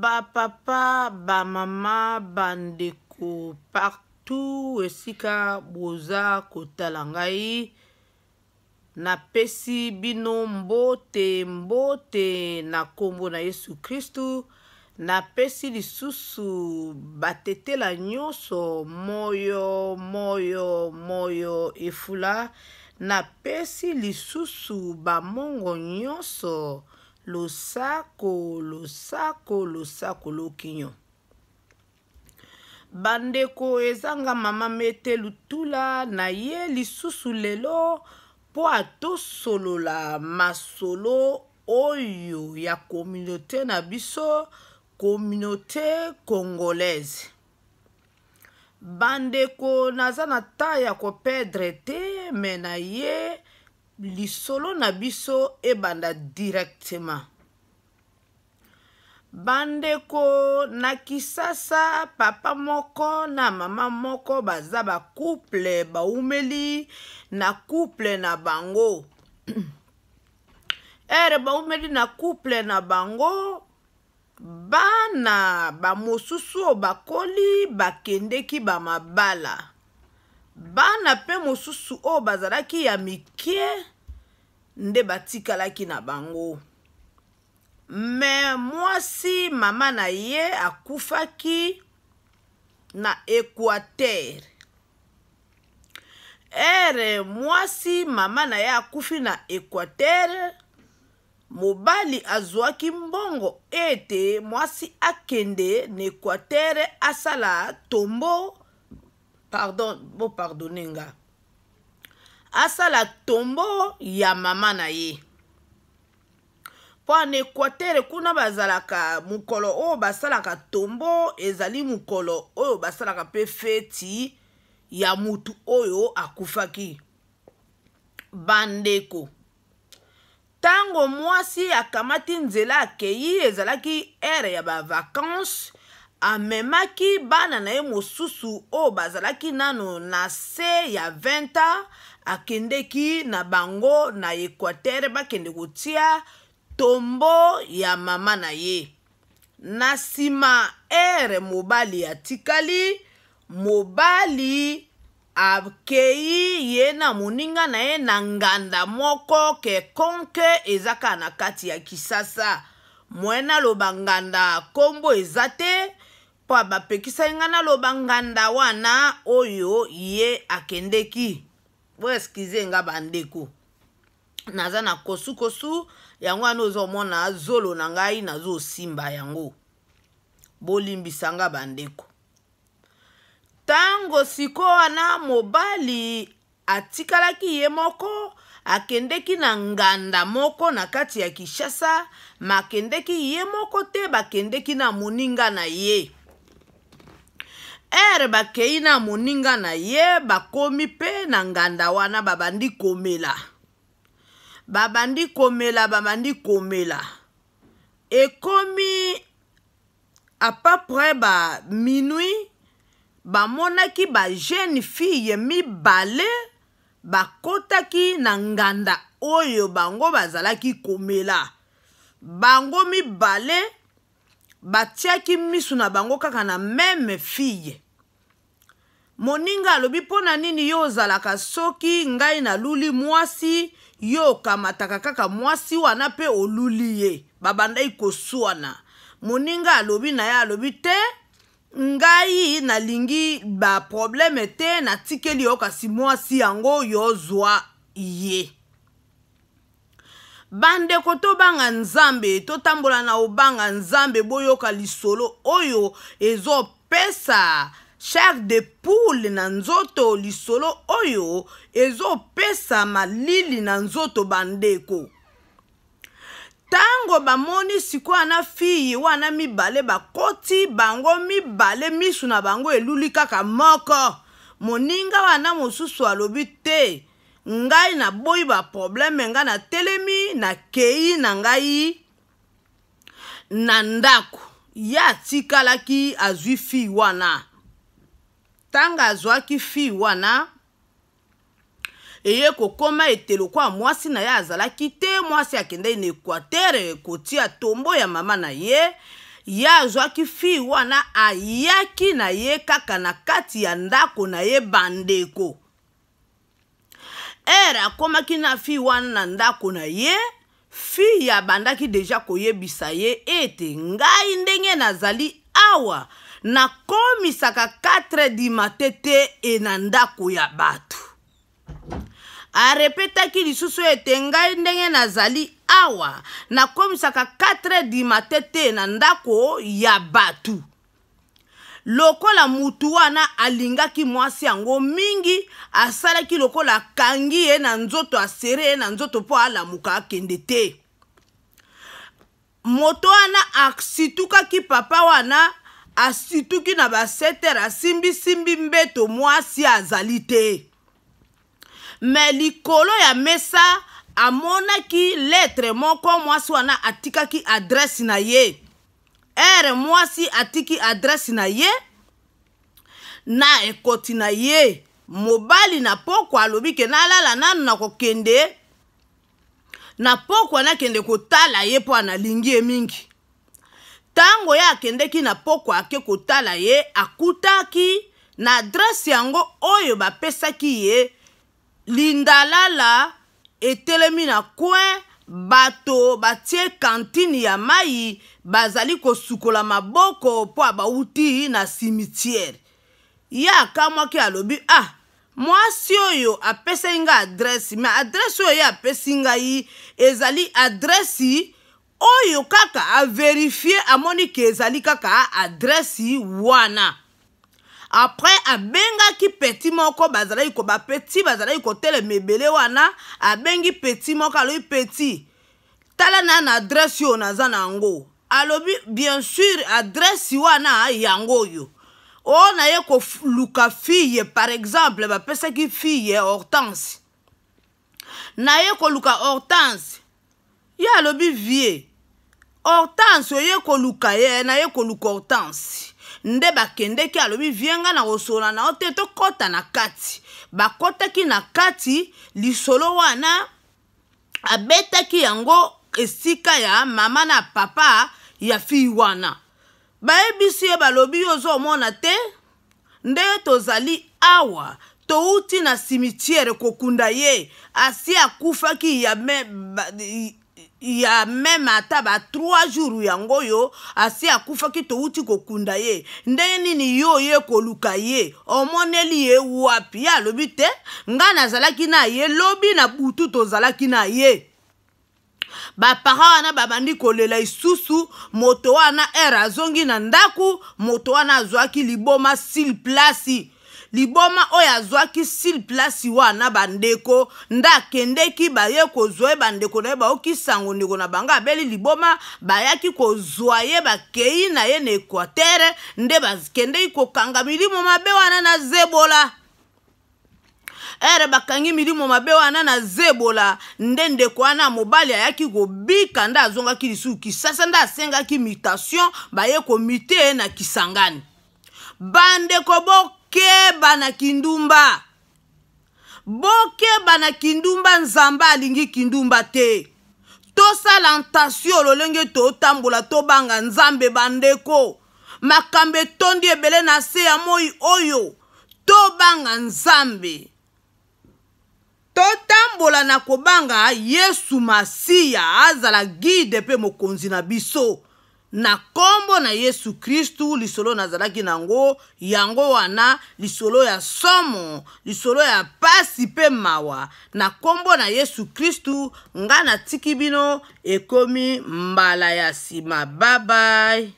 bapapa bamama bandeko partout esika boza kotala ngai napesi bino mbote mbote na nkombo na yesu kristu napesi lisusu batetela nyonso moyo moyo moyo efula napesi lisusu bamongo nyonso losako losako losako lokinyo bandeko ezanga mama mete lutula na ye lisusu lelo mpo atosolola masolo oyo ya kominauté na biso kominauté congolaise bandeko naza na ta ya kopedre te me na ye lisolo na biso ebanda directement bandeko na kisasa papa moko na mama moko baza bacouple baumeli na couple na bango ere baumeli na couple na bango bana bamosusu oyo bakoli bakendeki bamabala bana mpe mosusu oyo bazalaki ya mikie nde batikalaki na bango me mwasi mama na ye akufaki na equateur ere mwasi mama na ye akufi na equateur mobali azwaki mbongo ete mwasi akende na equateur asala tombo pardon bopardone nga asala tombo ya mama na ye mpo na ekuatere kuna bazalaka mokolo oyo basalaka tombo ezali mokolo oyo basalaka mpe feti ya motu oyo akufaki bandeko ntango mwasi akamati nzela akei ezalaki ere ya bavakanse amemaki bana na ye mosusu oyo bazalaki nano na se ya 20 ans akendeki na bango na equateur bakende kotia tombo ya mama na ye na nsima ere mobali atikali mobali akei ye na moninga na ye na nganda moko kekonke eza kaka na kati ya kisasa mwe naloba nganda nkombo eza te mpo bapekisai ngai naloba nganda wana oyo ye akendeki bo eskize nga bandeko naza na kosukosu yango wana ozomona zolo na ngai nazosimba yango bolimbisa nga bandeko ntango siko wana mobali atikalaki ye moko akendeki na nganda moko na kati ya kinshasa makendeki ye moko te bakendeki na moninga na ye ere bakei na moninga na ye bakomi mpe na nganda wana babandi komela babandi komela babandi komela ekomi apapre ba minui bamonaki bajeune fille mibale bakotaki na nganda oyo bango bazalaki komela bango mibale batiaki misu na bango kaka na meme fille moninga alobi mpo na nini yo ozalaka soki ngai naluli mwasi yo okamataka kaka mwasi wana mpe oluli ye babandai koswana moninga alobi na ye alobi te ngai nalingi baprobleme te natikeli yo kasi mwasi yango yozwa ye bandeko tobanga nzambe totambola na obanga nzambe boyoka lisolo oyo ezopesa chair de poule na nzoto lisolo oyo ezopesa malili na nzoto bandeko ntango bamoni sikoyo wana fille wana mibale bakoti bango mibale misu na bango eluli kaka moko moninga wana mosusu alobi te ngai naboyi baprobleme ngai natelemi nakei na ngai na ndako ye atikalaki azwi fille wana ntango azwaki fille wana eye kokóma etelo kwa mwasi na ye azalaki te mwasi akendai na equatere kotia tombo ya mama na ye ye azwaki fille wana ayaki na ye kaka na kati ya ndako na ye bandeko ere akomaki na fi wana na ndako na ye fiye abandaki deja koyebisa ye ete ngai ndenge nazali awa nakomisaka 4 du mate te e na ndako ya bato arepetaki lisusu ete ngai ndenge nazali awa nakomisaka 4 du mate te na ndako ya bato lokola mutu wana alingaki mwasi yango mingi asalaki lokola akangi ye na nzoto asere ye na nzoto mpo alamuka akende te moto wana asitukaki papa wana asituki na basetere asimbisimbi mbeto mwasi azali te me likolo ya mesa amonaki letre moko mwasi wana atikaki adrese na ye ere mwasi atiki adresi na ye na ekoti na ye mobali na pokwa alobi ke nalala nanu na kokende na pokwa nakende kotala ye mpo analingi ye mingi ntango ye akendeki na pokwa ake kotala ye akutaki na adrese yango oyo bapesaki ye lindalala etelemi na coin bato batie kantine ya mai bazali kosukola maboko mpo abauti na simitiere ye akamwaki alobi ah mwasi oyo apesai ngai adrese me adrese oyo ye apesi ngai ezali adresi oyo kaka averifie amoni ke ezali kaka adresi wana après abengaki peti moko bazalaki ko bapeti bazalaki kotelema ebele wana abengi peti moko alobi peti tala nani adrese oyo naza na yango alobi bien sur adrese wana yango oyo oyo naye koluka fille par exemple bapesaki fille hortense naye koluka hortense ye alobi vie hortense oye koluka ye naye koluka hortense nde bakendeki alobi vienga na kosola na yo te tokɔta na kati bakɔtaki na kati lisolo wana abetaki yango esika ya mama na papa ya fille wana bayebisi ye balobi yo ozomona te nde tozali awa touti na simitiere kokunda ye asi akufaki ya, me, ba, ya meme ata ba 3 jour yango oyo asi akufaki towuti kokunda ye ndenge nini ye oye koluka ye omoneli ye wapi ye alobi te ngai nazalaki na ye lobi na butu tozalaki na ye bapara wana babandi kolela isusu moto wana ere azongi na ndaku moto wana azwaki liboma sil plasi liboma oyo azwaki sil plasi wana bandeko nde akendeki baye kozwa ye bandeko na ye baoki sango ndeko na bango abeli liboma bayaki kozwa ye bakei na ye na equatere nde bakendeki kokanga milimo mabe wana na zebola ere bakangi milimo mabe wana na zebola nde ndeko wana mobali ayaki kobika nde azongaki lisusu kisasa nde asengaki mutation baye komite na kisangani bandeko bok bokeba na kindumba bokeba na kindumba nzambe alingi kindumba te tosala ntasio lolenge totambola tobanga nzambe bandeko makambo etondi ebele na se ya moi oyo tobanga nzambe totambola na kobanga yesu masiya azala guide mpe mokonzi na biso na nkombo na yesu kristu lisolo nazalaki nango yango wana lisolo ya somo lisolo ya pasi mpe mawa na nkombo na yesu kristu ngai natiki bino ekomi mbala ya nsima babai